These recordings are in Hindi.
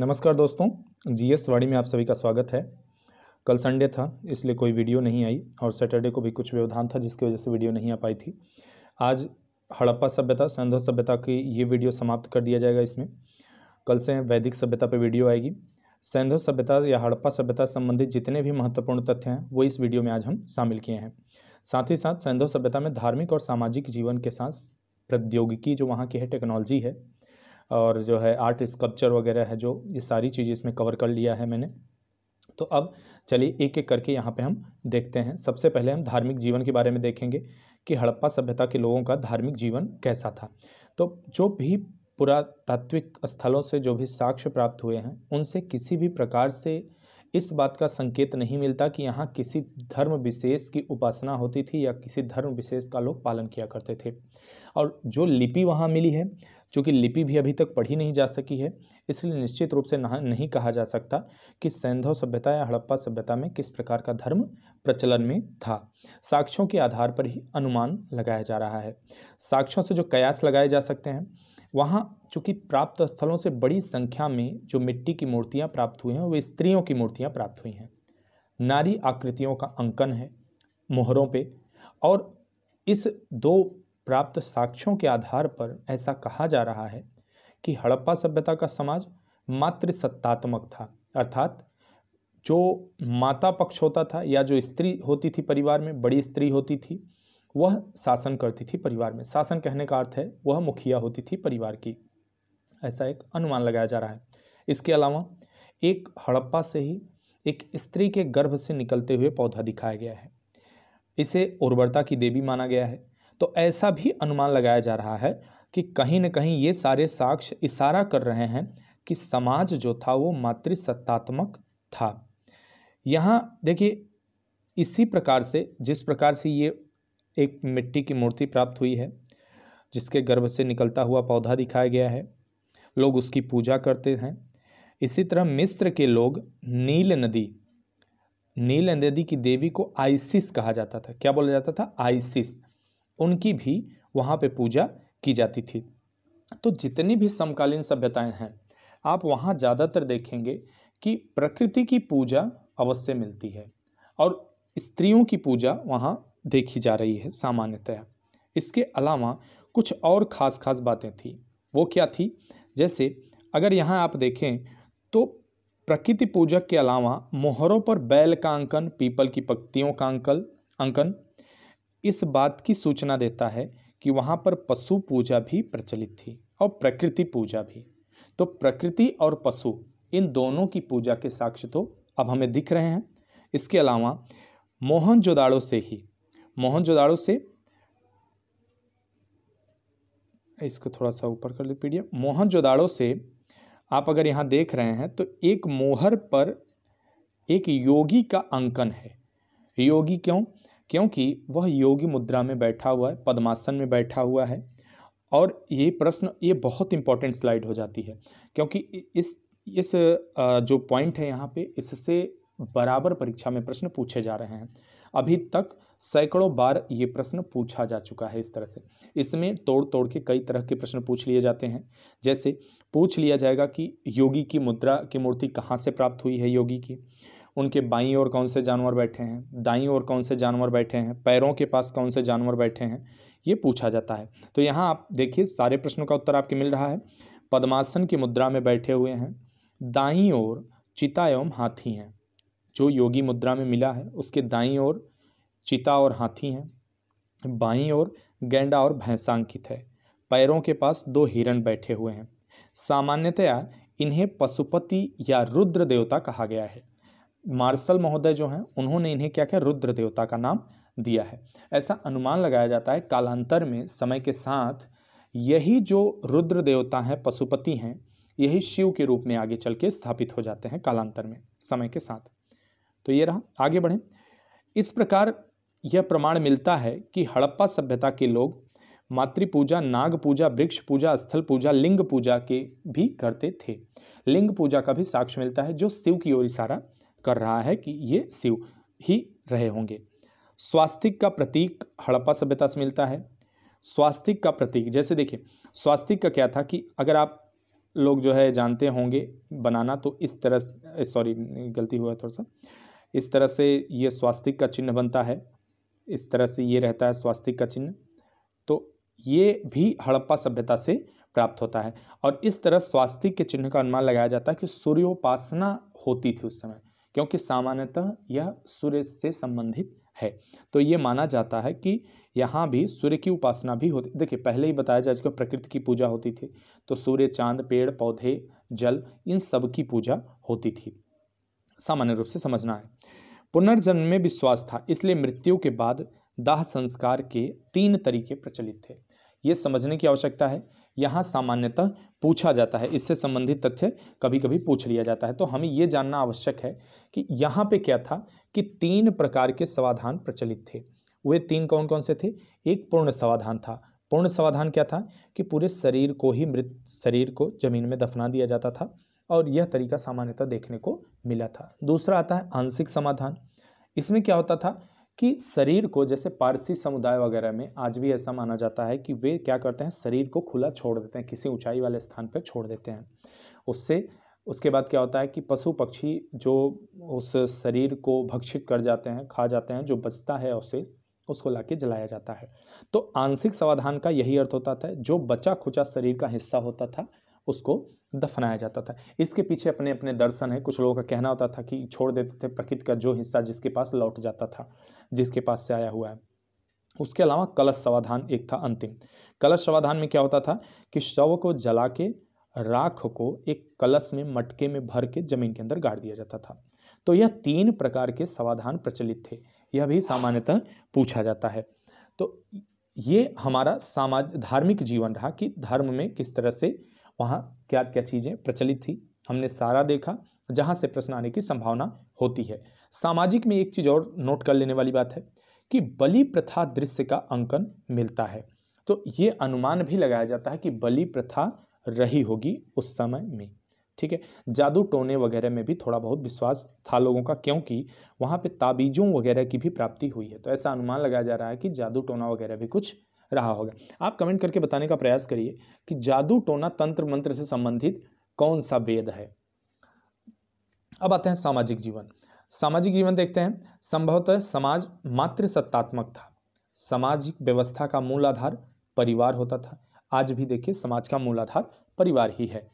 नमस्कार दोस्तों जीएस वाड़ी में आप सभी का स्वागत है कल संडे था इसलिए कोई वीडियो नहीं आई और सैटरडे को भी कुछ व्यवधान था जिसकी वजह से वीडियो नहीं आ पाई थी आज हड़प्पा सभ्यता संधो सभ्यता की ये वीडियो समाप्त कर दिया जाएगा इसमें कल से वैदिक सभ्यता पर वीडियो आएगी सैंधो सभ्यता या हड़प्पा सभ्यता संबंधित जितने भी महत्वपूर्ण तथ्य हैं वो इस वीडियो में आज हम शामिल किए हैं साथ ही साथ सैंधो सभ्यता में धार्मिक और सामाजिक जीवन के साथ प्रौद्योगिकी जो वहाँ की है टेक्नोलॉजी है और जो है आर्ट स्कल्पचर वगैरह है जो ये सारी चीज़ें इसमें कवर कर लिया है मैंने तो अब चलिए एक एक करके यहाँ पे हम देखते हैं सबसे पहले हम धार्मिक जीवन के बारे में देखेंगे कि हड़प्पा सभ्यता के लोगों का धार्मिक जीवन कैसा था तो जो भी पुरातात्विक स्थलों से जो भी साक्ष्य प्राप्त हुए हैं उनसे किसी भी प्रकार से इस बात का संकेत नहीं मिलता कि यहाँ किसी धर्म विशेष की उपासना होती थी या किसी धर्म विशेष का लोग पालन किया करते थे और जो लिपि वहाँ मिली है चूँकि लिपि भी अभी तक पढ़ी नहीं जा सकी है इसलिए निश्चित रूप से नहीं कहा जा सकता कि सैंधव सभ्यता या हड़प्पा सभ्यता में किस प्रकार का धर्म प्रचलन में था साक्ष्यों के आधार पर ही अनुमान लगाया जा रहा है साक्ष्यों से जो कयास लगाए जा सकते हैं वहाँ चूँकि प्राप्त स्थलों से बड़ी संख्या में जो मिट्टी की मूर्तियाँ प्राप्त हुई हैं वे स्त्रियों की मूर्तियाँ प्राप्त हुई हैं नारी आकृतियों का अंकन है मोहरों पे और इस दो प्राप्त साक्ष्यों के आधार पर ऐसा कहा जा रहा है कि हड़प्पा सभ्यता का समाज मात्र सत्तात्मक था अर्थात जो माता पक्ष होता था या जो स्त्री होती थी परिवार में बड़ी स्त्री होती थी वह शासन करती थी परिवार में शासन कहने का अर्थ है वह मुखिया होती थी परिवार की ऐसा एक अनुमान लगाया जा रहा है इसके अलावा एक हड़प्पा से ही एक स्त्री के गर्भ से निकलते हुए पौधा दिखाया गया है इसे उर्वरता की देवी माना गया है तो ऐसा भी अनुमान लगाया जा रहा है कि कहीं ना कहीं ये सारे साक्ष्य इशारा कर रहे हैं कि समाज जो था वो मातृसत्तात्मक था यहाँ देखिए इसी प्रकार से जिस प्रकार से ये एक मिट्टी की मूर्ति प्राप्त हुई है जिसके गर्भ से निकलता हुआ पौधा दिखाया गया है लोग उसकी पूजा करते हैं इसी तरह मिस्र के लोग नील नदी नील नदी की देवी को आइसिस कहा जाता था क्या बोला जाता था आइसिस उनकी भी वहाँ पे पूजा की जाती थी तो जितनी भी समकालीन सभ्यताएं हैं आप वहाँ ज़्यादातर देखेंगे कि प्रकृति की पूजा अवश्य मिलती है और स्त्रियों की पूजा वहाँ देखी जा रही है सामान्यतः इसके अलावा कुछ और ख़ास खास बातें थी वो क्या थी जैसे अगर यहाँ आप देखें तो प्रकृति पूजक के अलावा मोहरों पर बैल का अंकन पीपल की पत्तियों का अंकन अंकन इस बात की सूचना देता है कि वहाँ पर पशु पूजा भी प्रचलित थी और प्रकृति पूजा भी तो प्रकृति और पशु इन दोनों की पूजा के साक्ष्य तो अब हमें दिख रहे हैं इसके अलावा मोहन जोदाड़ो से ही मोहन जोदाड़ो से इसको थोड़ा सा ऊपर कर ली मोहन जोदाड़ो से आप अगर यहाँ देख रहे हैं तो एक मोहर पर एक योगी का अंकन है योगी क्यों क्योंकि वह योगी मुद्रा में बैठा हुआ है पद्मासन में बैठा हुआ है और ये प्रश्न ये बहुत इंपॉर्टेंट स्लाइड हो जाती है क्योंकि इस इस जो पॉइंट है यहाँ पे इससे बराबर परीक्षा में प्रश्न पूछे जा रहे हैं अभी तक सैकड़ों बार ये प्रश्न पूछा जा चुका है इस तरह से इसमें तोड़ तोड़ के कई तरह के प्रश्न पूछ लिए जाते हैं जैसे पूछ लिया जाएगा कि योगी की मुद्रा की मूर्ति कहाँ से प्राप्त हुई है योगी की उनके बाई ओर कौन से जानवर बैठे हैं दाई ओर कौन से जानवर बैठे हैं पैरों के पास कौन से जानवर बैठे हैं ये पूछा जाता है तो यहाँ आप देखिए सारे प्रश्नों का उत्तर आपके मिल रहा है पद्मासन की मुद्रा में बैठे हुए हैं दाई ओर चिता एवं हाथी हैं जो योगी मुद्रा में मिला है उसके दाई ओर चिता और हाथी हैं बाई ओर गेंडा और भैंसांकित है पैरों के पास दो हिरण बैठे हुए हैं सामान्यतया इन्हें पशुपति या रुद्र देवता कहा गया है मार्शल महोदय जो हैं उन्होंने इन्हें क्या क्या रुद्र देवता का नाम दिया है ऐसा अनुमान लगाया जाता है कालांतर में समय के साथ यही जो रुद्र देवता हैं पशुपति हैं यही शिव के रूप में आगे चल के स्थापित हो जाते हैं कालांतर में समय के साथ तो ये रहा आगे बढ़ें इस प्रकार यह प्रमाण मिलता है कि हड़प्पा सभ्यता के लोग मातृ पूजा नाग पूजा वृक्ष पूजा स्थल पूजा लिंग पूजा के भी करते थे लिंग पूजा का भी साक्ष्य मिलता है जो शिव की ओर इशारा कर रहा है कि ये शिव ही रहे होंगे स्वास्तिक का प्रतीक हड़प्पा सभ्यता से मिलता है स्वास्तिक का प्रतीक जैसे देखिए स्वास्तिक का क्या था कि अगर आप लोग जो है जानते होंगे बनाना तो इस तरह सॉरी गलती हुआ थोड़ा सा इस तरह से ये स्वास्तिक का चिन्ह बनता है इस तरह से ये रहता है स्वास्तिक का चिन्ह तो ये भी हड़प्पा सभ्यता से प्राप्त होता है और इस तरह स्वास्तिक के चिन्ह का अनुमान लगाया जाता है कि सूर्योपासना होती थी उस समय क्योंकि सामान्यतः यह सूर्य से संबंधित है तो ये माना जाता है कि यहाँ भी सूर्य की उपासना भी होती देखिए पहले ही बताया जा कि प्रकृति की पूजा होती थी तो सूर्य चांद पेड़ पौधे जल इन सब की पूजा होती थी सामान्य रूप से समझना है पुनर्जन्म में विश्वास था इसलिए मृत्यु के बाद दाह संस्कार के तीन तरीके प्रचलित थे ये समझने की आवश्यकता है यहाँ सामान्यतः पूछा जाता है इससे संबंधित तथ्य कभी कभी पूछ लिया जाता है तो हमें ये जानना आवश्यक है कि यहाँ पे क्या था कि तीन प्रकार के समाधान प्रचलित थे वे तीन कौन कौन से थे एक पूर्ण समाधान था पूर्ण समाधान क्या था कि पूरे शरीर को ही मृत शरीर को जमीन में दफना दिया जाता था और यह तरीका सामान्यतः देखने को मिला था दूसरा आता है आंशिक समाधान इसमें क्या होता था कि शरीर को जैसे पारसी समुदाय वगैरह में आज भी ऐसा माना जाता है कि वे क्या करते हैं शरीर को खुला छोड़ देते हैं किसी ऊंचाई वाले स्थान पर छोड़ देते हैं उससे उसके बाद क्या होता है कि पशु पक्षी जो उस शरीर को भक्षित कर जाते हैं खा जाते हैं जो बचता है उसे उसको लाके जलाया जाता है तो आंशिक समाधान का यही अर्थ होता था जो बचा खुचा शरीर का हिस्सा होता था उसको दफनाया जाता था इसके पीछे अपने अपने दर्शन है कुछ लोगों का कहना होता था कि छोड़ देते थे प्रकृति का जो हिस्सा जिसके पास लौट जाता था जिसके पास से आया हुआ है उसके अलावा कलश समाधान एक था अंतिम कलश समाधान में क्या होता था कि शव को जला के राख को एक कलश में मटके में भर के जमीन के अंदर गाड़ दिया जाता था तो यह तीन प्रकार के समाधान प्रचलित थे यह भी सामान्यतः पूछा जाता है तो ये हमारा सामाज धार्मिक जीवन रहा कि धर्म में किस तरह से वहाँ क्या क्या चीज़ें प्रचलित थी हमने सारा देखा जहाँ से प्रश्न आने की संभावना होती है सामाजिक में एक चीज़ और नोट कर लेने वाली बात है कि बलि प्रथा दृश्य का अंकन मिलता है तो ये अनुमान भी लगाया जाता है कि बलि प्रथा रही होगी उस समय में ठीक है जादू टोने वगैरह में भी थोड़ा बहुत विश्वास था लोगों का क्योंकि वहाँ पे ताबीजों वगैरह की भी प्राप्ति हुई है तो ऐसा अनुमान लगाया जा रहा है कि जादू टोना वगैरह भी कुछ रहा होगा आप कमेंट करके बताने का प्रयास करिए कि जादू टोना तंत्र मंत्र से संबंधित कौन सा वेद है अब आते हैं सामाजिक जीवन सामाजिक जीवन देखते हैं संभवतः समाज मात्र सत्तात्मक था सामाजिक व्यवस्था का मूल आधार परिवार होता था आज भी देखिए समाज का मूल आधार परिवार ही है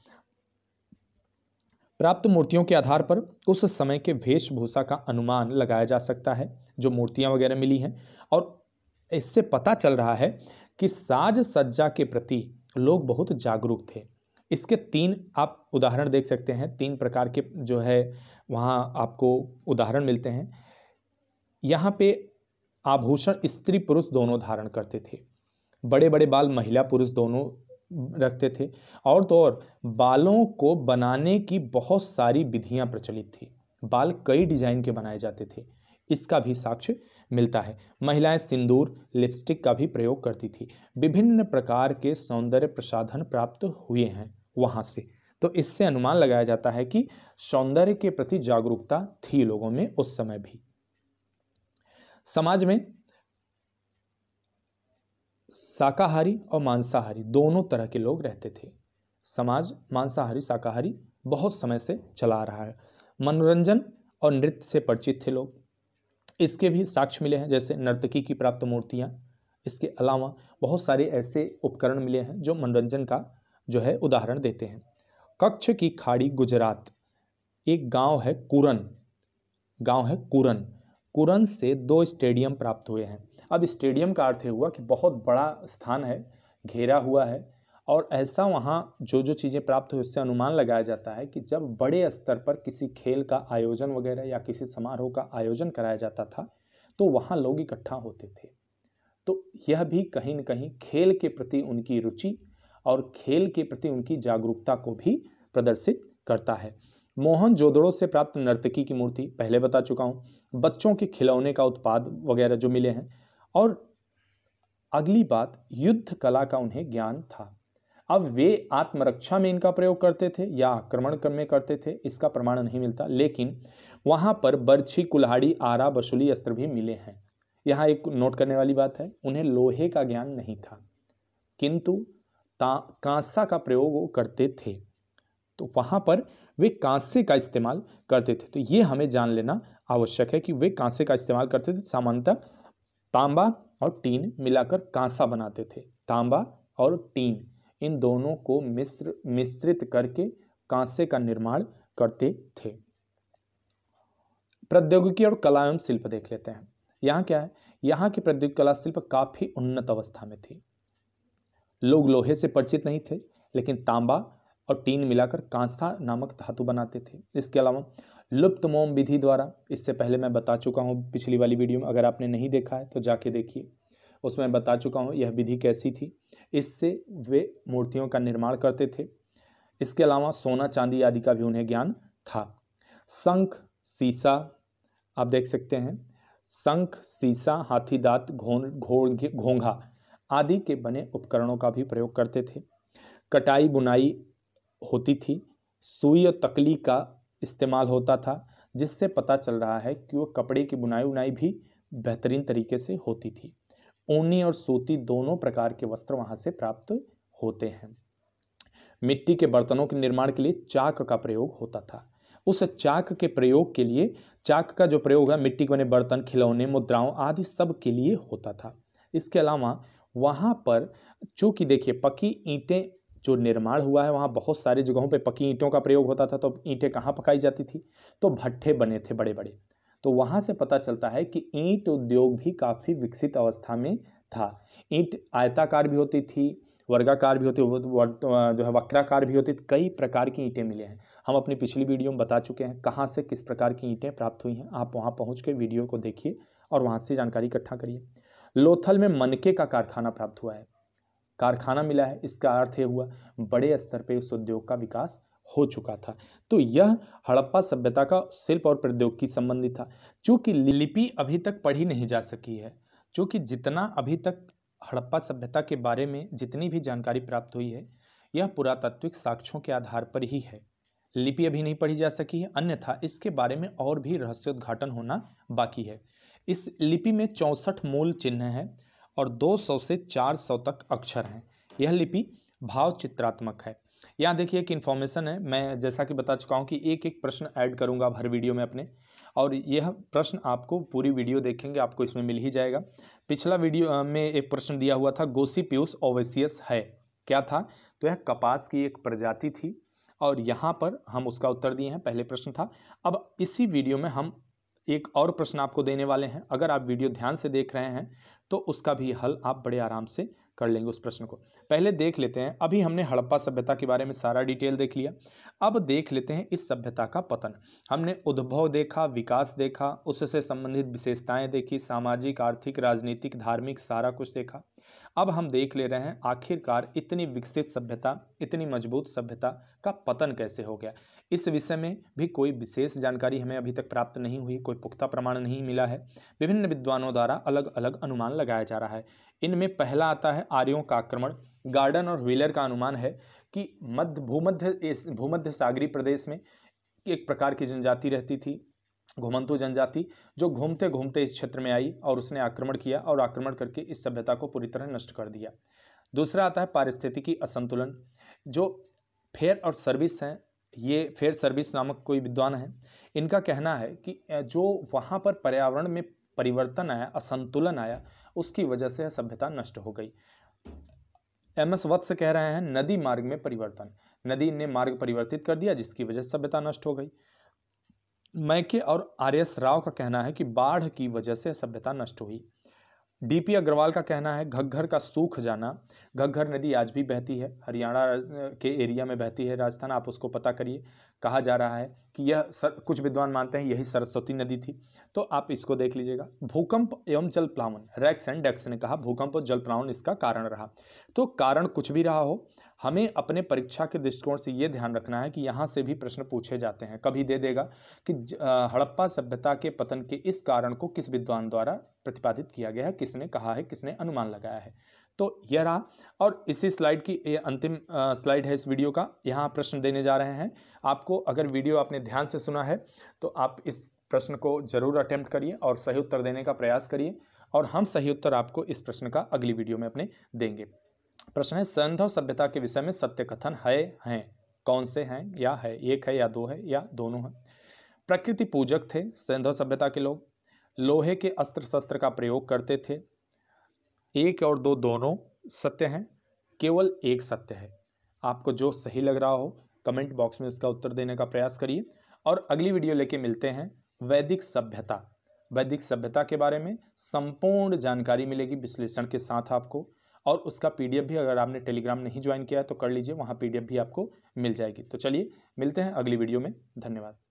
प्राप्त मूर्तियों के आधार पर उस समय के वेशभूषा का अनुमान लगाया जा सकता है जो मूर्तियां वगैरह मिली हैं और इससे पता चल रहा है कि साज सज्जा के प्रति लोग बहुत जागरूक थे इसके तीन आप उदाहरण देख सकते हैं तीन प्रकार के जो है वहाँ आपको उदाहरण मिलते हैं यहाँ पे आभूषण स्त्री पुरुष दोनों धारण करते थे बड़े बड़े बाल महिला पुरुष दोनों रखते थे और तो और बालों को बनाने की बहुत सारी विधियाँ प्रचलित थी बाल कई डिज़ाइन के बनाए जाते थे इसका भी साक्ष्य मिलता है महिलाएं सिंदूर लिपस्टिक का भी प्रयोग करती थी विभिन्न प्रकार के सौंदर्य प्रसाधन प्राप्त हुए हैं वहाँ से तो इससे अनुमान लगाया जाता है कि सौंदर्य के प्रति जागरूकता थी लोगों में उस समय भी समाज में शाकाहारी और मांसाहारी दोनों तरह के लोग रहते थे समाज मांसाहारी शाकाहारी बहुत समय से चला रहा है मनोरंजन और नृत्य से परिचित थे लोग इसके भी साक्ष्य मिले हैं जैसे नर्तकी की प्राप्त मूर्तियाँ इसके अलावा बहुत सारे ऐसे उपकरण मिले हैं जो मनोरंजन का जो है उदाहरण देते हैं कक्ष की खाड़ी गुजरात एक गांव है कुरन गांव है कुरन कुरन से दो स्टेडियम प्राप्त हुए हैं अब स्टेडियम का अर्थ हुआ कि बहुत बड़ा स्थान है घेरा हुआ है और ऐसा वहाँ जो जो चीज़ें प्राप्त हुई उससे अनुमान लगाया जाता है कि जब बड़े स्तर पर किसी खेल का आयोजन वगैरह या किसी समारोह का आयोजन कराया जाता था तो वहाँ लोग इकट्ठा होते थे तो यह भी कहीं ना कहीं खेल के प्रति उनकी रुचि और खेल के प्रति उनकी जागरूकता को भी प्रदर्शित करता है मोहन जोदड़ों से प्राप्त नर्तकी की मूर्ति पहले बता चुका हूँ बच्चों के खिलौने का उत्पाद वगैरह जो मिले हैं और अगली बात युद्ध कला का उन्हें ज्ञान था अब वे आत्मरक्षा में इनका प्रयोग करते थे या आक्रमण में करते थे इसका प्रमाण नहीं मिलता लेकिन वहां पर बर्छी कुल्हाड़ी आरा बसुली अस्त्र भी मिले हैं यहाँ एक नोट करने वाली बात है उन्हें लोहे का ज्ञान नहीं था किंतु कांसा का प्रयोग वो करते थे तो वहां पर वे कांसे का इस्तेमाल करते थे तो ये हमें जान लेना आवश्यक है कि वे कांसे का इस्तेमाल करते थे सामान्यतः तांबा और टीन मिलाकर कांसा बनाते थे तांबा और टीन इन दोनों को मिश्र मिश्रित करके कांसे का निर्माण करते थे प्रौद्योगिकी और कला एवं शिल्प देख लेते हैं यहाँ क्या है यहाँ की प्रौद्योगिक कला शिल्प काफ़ी उन्नत अवस्था में थी लोग लोहे से परिचित नहीं थे लेकिन तांबा और टीन मिलाकर कांसा नामक धातु बनाते थे इसके अलावा लुप्त मोम विधि द्वारा इससे पहले मैं बता चुका हूँ पिछली वाली वीडियो में अगर आपने नहीं देखा है तो जाके देखिए उसमें बता चुका हूँ यह विधि कैसी थी इससे वे मूर्तियों का निर्माण करते थे इसके अलावा सोना चांदी आदि का भी उन्हें ज्ञान था शंख सीसा आप देख सकते हैं शंख सीसा हाथी दांत घोन घोड़ घोंघा आदि के बने उपकरणों का भी प्रयोग करते थे कटाई बुनाई होती थी सुई और तकली का इस्तेमाल होता था जिससे पता चल रहा है कि वो कपड़े की बुनाई उनाई भी बेहतरीन तरीके से होती थी ऊनी और सूती दोनों प्रकार के वस्त्र वहां से प्राप्त होते हैं मिट्टी के बर्तनों के निर्माण के लिए चाक का प्रयोग होता था उस चाक के प्रयोग के लिए चाक का जो प्रयोग है मिट्टी के बने बर्तन खिलौने मुद्राओं आदि सब के लिए होता था इसके अलावा वहाँ पर चूंकि देखिए पकी ईंटें जो निर्माण हुआ है वहाँ बहुत सारी जगहों पे पकी ईंटों का प्रयोग होता था तो ईंटें कहाँ पकाई जाती थी तो भट्ठे बने थे बड़े बड़े तो वहाँ से पता चलता है कि ईंट उद्योग भी काफ़ी विकसित अवस्था में था ईंट आयताकार भी होती थी वर्गाकार भी होती जो है वक्राकार भी होती कई प्रकार की ईंटें मिले हैं हम अपनी पिछली वीडियो में बता चुके हैं कहाँ से किस प्रकार की ईंटें प्राप्त हुई हैं आप वहाँ पहुँच के वीडियो को देखिए और वहाँ से जानकारी इकट्ठा करिए लोथल में मनके का कारखाना प्राप्त हुआ है कारखाना मिला है इसका अर्थ ये हुआ बड़े स्तर पर उस उद्योग का विकास हो चुका था तो यह हड़प्पा सभ्यता का शिल्प और प्रौद्योगिकी संबंधी था चूंकि लिपि अभी तक पढ़ी नहीं जा सकी है चूँकि जितना अभी तक हड़प्पा सभ्यता के बारे में जितनी भी जानकारी प्राप्त हुई है यह पुरातात्विक साक्ष्यों के आधार पर ही है लिपि अभी नहीं पढ़ी जा सकी है अन्यथा इसके बारे में और भी रहस्योद्घाटन होना बाकी है इस लिपि में चौंसठ मूल चिन्ह हैं और 200 से 400 तक अक्षर हैं यह लिपि भाव चित्रात्मक है यहाँ देखिए एक इन्फॉर्मेशन है मैं जैसा कि बता चुका हूँ कि एक एक प्रश्न ऐड करूँगा हर वीडियो में अपने और यह प्रश्न आपको पूरी वीडियो देखेंगे आपको इसमें मिल ही जाएगा पिछला वीडियो में एक प्रश्न दिया हुआ था गोसी प्यूस ओवेसियस है क्या था तो यह कपास की एक प्रजाति थी और यहाँ पर हम उसका उत्तर दिए हैं पहले प्रश्न था अब इसी वीडियो में हम एक और प्रश्न आपको देने वाले हैं अगर आप वीडियो ध्यान से देख रहे हैं तो उसका भी हल आप बड़े आराम से कर लेंगे उस प्रश्न को पहले देख लेते हैं अभी हमने हड़प्पा सभ्यता के बारे में सारा डिटेल देख लिया अब देख लेते हैं इस सभ्यता का पतन हमने उद्भव देखा विकास देखा उससे संबंधित विशेषताएं देखी सामाजिक आर्थिक राजनीतिक धार्मिक सारा कुछ देखा अब हम देख ले रहे हैं आखिरकार इतनी विकसित सभ्यता इतनी मजबूत सभ्यता का पतन कैसे हो गया इस विषय में भी कोई विशेष जानकारी हमें अभी तक प्राप्त नहीं हुई कोई पुख्ता प्रमाण नहीं मिला है विभिन्न विद्वानों द्वारा अलग अलग अनुमान लगाया जा रहा है इनमें पहला आता है आर्यों का आक्रमण गार्डन और व्हीलर का अनुमान है कि मध्य भूमध्य भूमध्य सागरी प्रदेश में एक प्रकार की जनजाति रहती थी घुमंतु जनजाति जो घूमते घूमते इस क्षेत्र में आई और उसने आक्रमण किया और आक्रमण करके इस सभ्यता को पूरी तरह नष्ट कर दिया दूसरा आता है पारिस्थितिकी असंतुलन जो फेयर और सर्विस हैं ये फेयर सर्विस नामक कोई विद्वान है इनका कहना है कि जो वहाँ पर पर्यावरण में परिवर्तन आया असंतुलन आया उसकी वजह से सभ्यता नष्ट हो गई एम एस वत्स कह रहे हैं नदी मार्ग में परिवर्तन नदी ने मार्ग परिवर्तित कर दिया जिसकी वजह से सभ्यता नष्ट हो गई मैके और आर्यस राव का कहना है कि बाढ़ की वजह से सभ्यता नष्ट हुई डीपी अग्रवाल का कहना है घग्घर का सूख जाना घग्घर नदी आज भी बहती है हरियाणा के एरिया में बहती है राजस्थान आप उसको पता करिए कहा जा रहा है कि यह सर, कुछ विद्वान मानते हैं यही सरस्वती नदी थी तो आप इसको देख लीजिएगा भूकंप एवं जल प्लावन रैक्स एंड डेक्स ने कहा भूकंप और जल प्लावन इसका कारण रहा तो कारण कुछ भी रहा हो हमें अपने परीक्षा के दृष्टिकोण से ये ध्यान रखना है कि यहाँ से भी प्रश्न पूछे जाते हैं कभी दे देगा कि हड़प्पा सभ्यता के पतन के इस कारण को किस विद्वान द्वारा प्रतिपादित किया गया है किसने कहा है किसने अनुमान लगाया है तो यह रहा और इसी स्लाइड की ये अंतिम स्लाइड है इस वीडियो का यहाँ प्रश्न देने जा रहे हैं आपको अगर वीडियो आपने ध्यान से सुना है तो आप इस प्रश्न को जरूर अटैम्प्ट करिए और सही उत्तर देने का प्रयास करिए और हम सही उत्तर आपको इस प्रश्न का अगली वीडियो में अपने देंगे प्रश्न है सैंधव सभ्यता के विषय में सत्य कथन है हैं कौन से हैं या है एक है या दो है या दोनों हैं प्रकृति पूजक थे सैंधव सभ्यता के लोग लोहे के अस्त्र शस्त्र का प्रयोग करते थे एक और दो दोनों सत्य हैं केवल एक सत्य है आपको जो सही लग रहा हो कमेंट बॉक्स में इसका उत्तर देने का प्रयास करिए और अगली वीडियो लेके मिलते हैं वैदिक सभ्यता वैदिक सभ्यता के बारे में संपूर्ण जानकारी मिलेगी विश्लेषण के साथ आपको और उसका पीडीएफ भी अगर आपने टेलीग्राम नहीं ज्वाइन किया है तो कर लीजिए वहाँ पीडीएफ भी आपको मिल जाएगी तो चलिए मिलते हैं अगली वीडियो में धन्यवाद